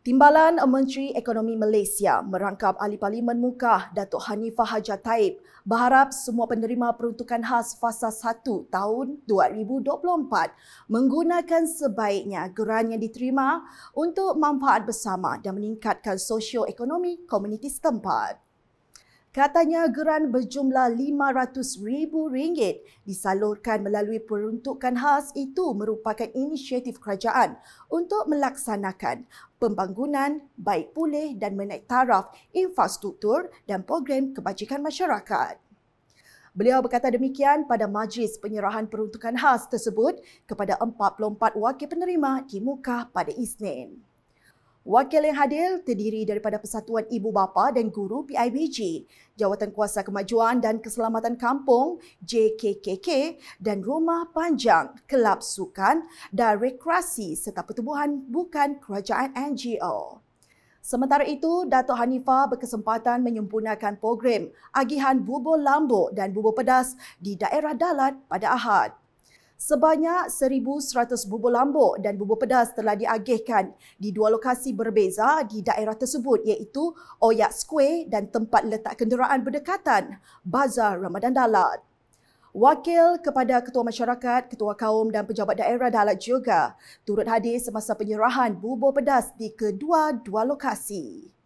Timbalan Menteri Ekonomi Malaysia merangkap ahli parlimen muka Datuk Hanifah Hajar Taib berharap semua penerima peruntukan khas fasa 1 tahun 2024 menggunakan sebaiknya geran yang diterima untuk manfaat bersama dan meningkatkan sosioekonomi komuniti setempat. Katanya geran berjumlah RM500,000 disalurkan melalui peruntukan khas itu merupakan inisiatif kerajaan untuk melaksanakan pembangunan baik pulih dan menaik taraf infrastruktur dan program kebajikan masyarakat. Beliau berkata demikian pada majlis penyerahan peruntukan khas tersebut kepada 44 wakil penerima di muka pada Isnin. Wakil yang hadir terdiri daripada Persatuan Ibu Bapa dan Guru PIBG, Jawatan Kuasa Kemajuan dan Keselamatan Kampung JKKK dan Rumah Panjang Kelab Sukan dan Rekreasi serta Pertubuhan Bukan Kerajaan NGO. Sementara itu, Dato' Hanifah berkesempatan menyempurnakan program agihan bubur lambuk dan bubur pedas di daerah Dalat pada Ahad. Sebanyak 1,100 bubur lambuk dan bubur pedas telah diagihkan di dua lokasi berbeza di daerah tersebut iaitu Oyak Square dan tempat letak kenderaan berdekatan, Bazar Ramadan Dalat. Wakil kepada Ketua Masyarakat, Ketua Kaum dan Pejabat Daerah Dalat juga turut hadir semasa penyerahan bubur pedas di kedua-dua lokasi.